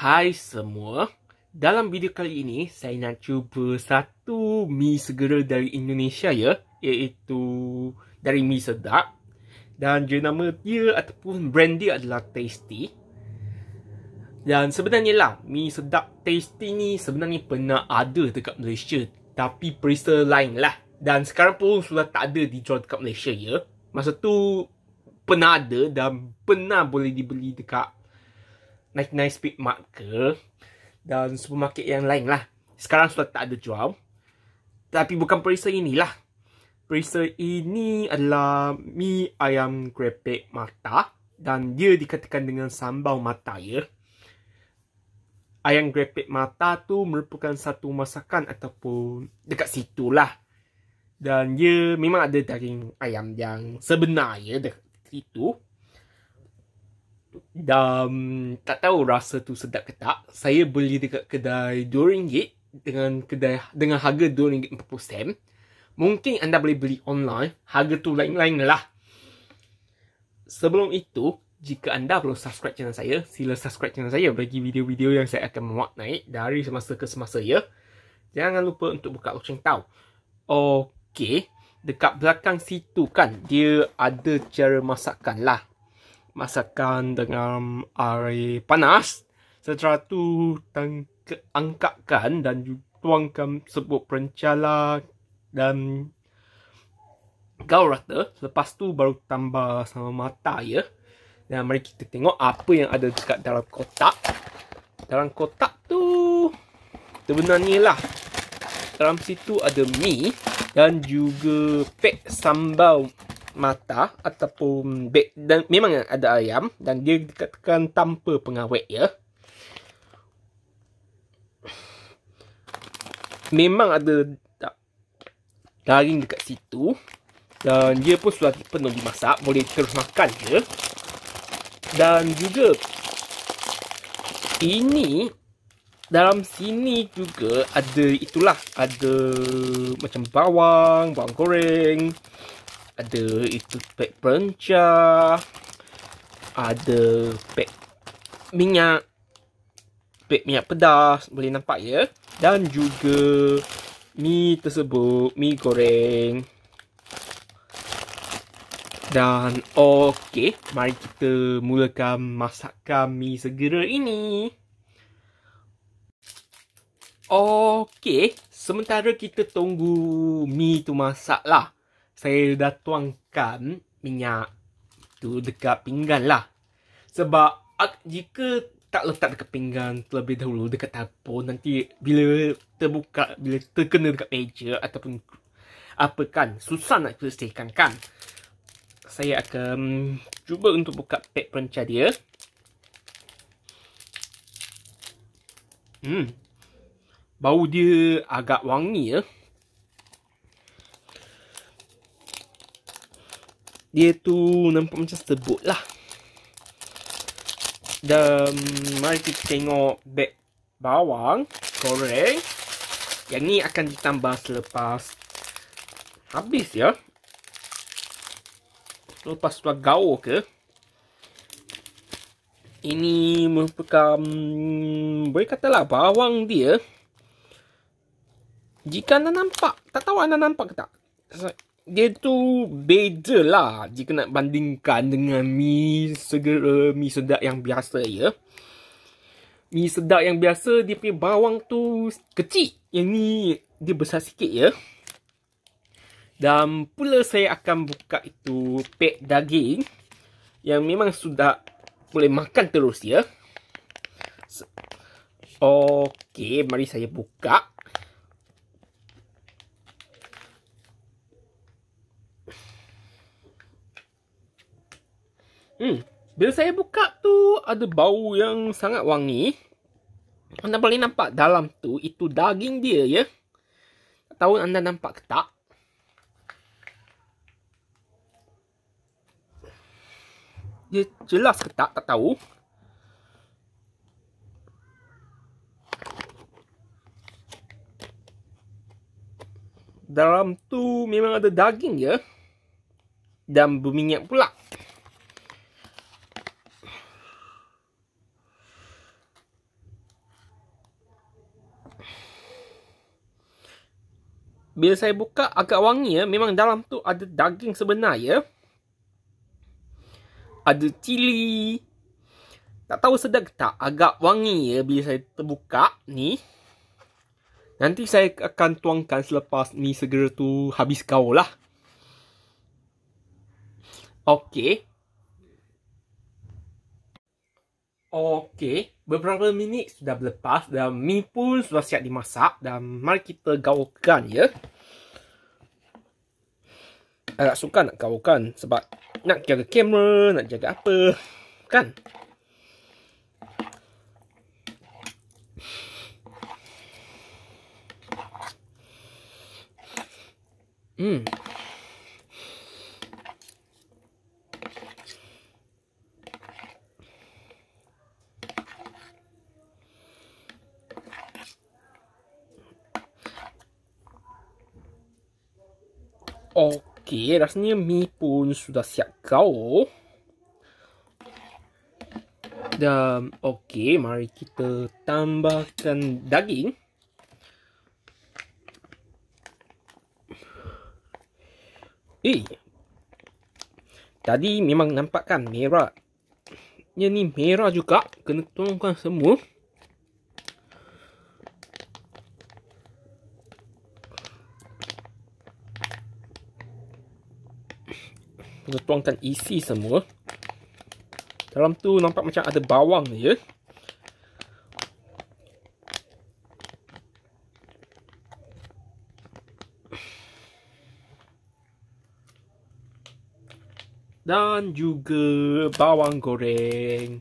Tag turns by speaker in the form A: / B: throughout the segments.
A: Hai semua. Dalam video kali ini, saya nak cuba satu mi segera dari Indonesia ya. Iaitu dari mi sedap. Dan jenama dia ataupun brand dia adalah Tasty. Dan sebenarnya lah, mi sedap Tasty ni sebenarnya pernah ada dekat Malaysia. Tapi perisa lain lah. Dan sekarang pun sudah tak ada dijual dekat Malaysia ya. Masa tu pernah ada dan pernah boleh dibeli dekat 99 Speed ke dan supermarket yang lain lah. Sekarang sudah tak ada jual. Tapi bukan perisa inilah. Perisa ini adalah mi ayam grepek mata dan dia dikatakan dengan sambal mata ya. Ayam grepek mata tu merupakan satu masakan ataupun dekat situ lah. Dan dia memang ada daging ayam yang sebenar ya dekat situ dan tak tahu rasa tu sedap ke tak saya beli dekat kedai RM2 dengan kedai dengan harga RM2.40 mungkin anda boleh beli online harga tu lain-lain lah sebelum itu jika anda belum subscribe channel saya sila subscribe channel saya bagi video-video yang saya akan muat naik dari semasa ke semasa ya jangan lupa untuk buka loceng tau Okay, dekat belakang situ kan dia ada cara masakan lah masakan dengan air panas setelah tu angkatkan dan tuangkan sebut perencala dan gaul rata lepas tu baru tambah sama mata ya dan mari kita tengok apa yang ada dekat dalam kotak dalam kotak tu sebenarnya lah dalam situ ada mie dan juga pek sambal mata ataupun bed dan memang ada ayam dan dia dikatakan tanpa pengawet ya. Memang ada daging dekat situ dan dia pun sudah penuh dimasak boleh terus makan je. Ya. Dan juga ini dalam sini juga ada itulah ada macam bawang, bawang goreng, ada itu pek perencah ada pek minyak pek minyak pedas boleh nampak ya dan juga mi tersebut mi goreng dan okey mari kita mulakan masakan mi segera ini okey sementara kita tunggu mi tu masaklah lah saya dah tuangkan minyak tu dekat pinggan lah. Sebab jika tak letak dekat pinggan terlebih dahulu dekat tapon nanti bila terbuka bila terkena dekat meja ataupun apa kan susah nak bersihkan kan saya akan cuba untuk buka pek perencah dia hmm bau dia agak wangi ya eh? Dia tu nampak macam sebut lah Dan mari kita tengok beg bawang goreng Yang ni akan ditambah selepas habis ya Lepas tu gaul ke Ini merupakan hmm, Boleh katalah bawang dia Jika anda nampak Tak tahu anda nampak ke tak dia tu beda lah jika nak bandingkan dengan mi segera, mi sedap yang biasa ya. Mi sedap yang biasa dia punya bawang tu kecil. Yang ni dia besar sikit ya. Dan pula saya akan buka itu pek daging yang memang sudah boleh makan terus ya. Okey, mari saya buka. Hmm. Bila saya buka tu ada bau yang sangat wangi. Anda boleh nampak dalam tu itu daging dia ya. Tahu anda nampak ke tak? Ya jelas ke tak? Tak tahu. Dalam tu memang ada daging ya. Dan berminyak pula. Bila saya buka agak wangi ya. Memang dalam tu ada daging sebenar ya. Ada cili. Tak tahu sedap tak. Agak wangi ya bila saya terbuka ni. Nanti saya akan tuangkan selepas mi segera tu habis kau lah. Okey. Okey, beberapa minit sudah berlepas dan mi pun sudah siap dimasak dan mari kita gaulkan ya. Agak suka nak gaulkan sebab nak jaga kamera, nak jaga apa, kan? Hmm. Oke, rasanya mie pun sudah siap kau. Dan oke, mari kita tambahkan daging. Eh, tadi memang nampak kan merah. Ini merah juga. Kena tolongkan semua. kita tuangkan isi e semua dalam tu nampak macam ada bawang ya dan juga bawang goreng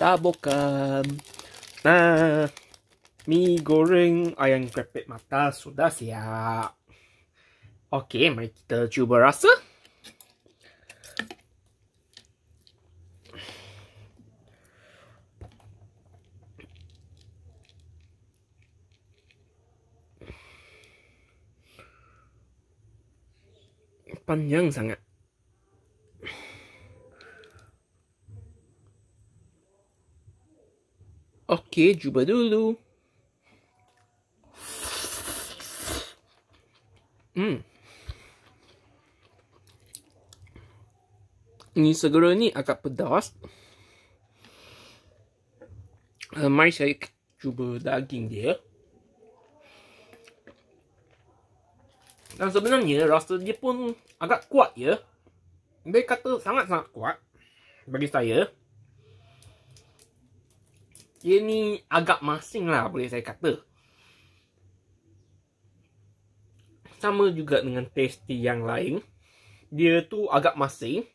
A: tabukan, nah mi goreng ayam krepek mata sudah siap Okey, mari kita cuba rasa. Panjang sangat. Okey, cuba dulu. Ini segera ni agak pedas. Uh, eh, mari saya cuba daging dia. Dan sebenarnya rasa dia pun agak kuat ya. Dia kata sangat-sangat kuat bagi saya. Dia ni agak masing lah boleh saya kata. Sama juga dengan tasty yang lain. Dia tu agak masing.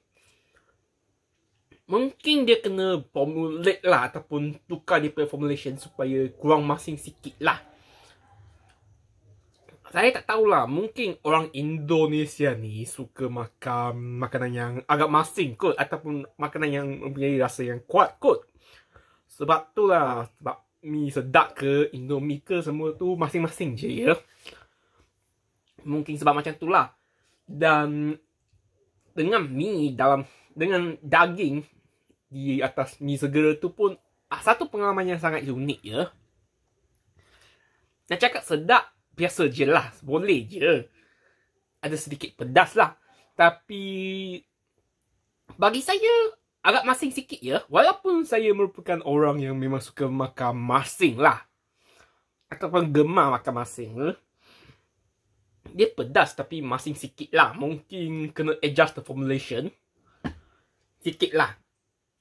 A: Mungkin dia kena formulate lah ataupun tukar dia punya formulation supaya kurang masing sikit lah. Saya tak tahulah. Mungkin orang Indonesia ni suka makan makanan yang agak masing kot. Ataupun makanan yang mempunyai rasa yang kuat kot. Sebab tu lah. Sebab mi sedap ke, indomie ke semua tu masing-masing je ya. Mungkin sebab macam tu lah. Dan dengan mi dalam dengan daging di atas mi segera tu pun ah, satu pengalaman yang sangat unik ya. Nak cakap sedap, biasa je lah. Boleh je. Ada sedikit pedas lah. Tapi bagi saya agak masing sikit ya. Walaupun saya merupakan orang yang memang suka makan masing lah. Ataupun gemar makan masing. Eh. Dia pedas tapi masing sikit lah. Mungkin kena adjust the formulation. Sikit lah.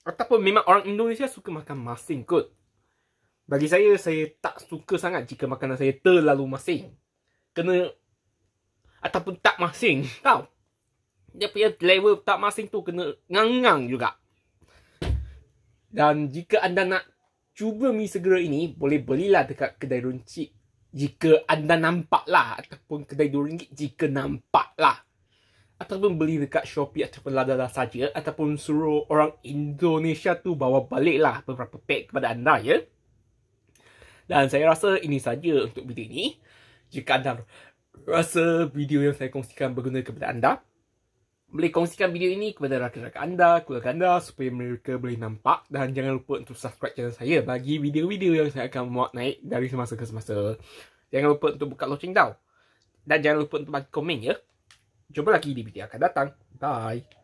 A: Ataupun memang orang Indonesia suka makan masin kot. Bagi saya, saya tak suka sangat jika makanan saya terlalu masin. Kena ataupun tak masin, tau. Dia punya level tak masin tu kena ngang-ngang juga. Dan jika anda nak cuba mi segera ini, boleh belilah dekat kedai runcit. Jika anda nampak lah ataupun kedai RM2 jika nampak lah ataupun beli dekat Shopee ataupun Lazada saja ataupun suruh orang Indonesia tu bawa baliklah beberapa pack kepada anda ya. Dan saya rasa ini saja untuk video ini. Jika anda rasa video yang saya kongsikan berguna kepada anda, boleh kongsikan video ini kepada rakan-rakan anda, keluarga anda supaya mereka boleh nampak dan jangan lupa untuk subscribe channel saya bagi video-video yang saya akan muat naik dari semasa ke semasa. Jangan lupa untuk buka loceng tau. Dan jangan lupa untuk bagi komen ya jumpa lagi di video akan datang. Bye.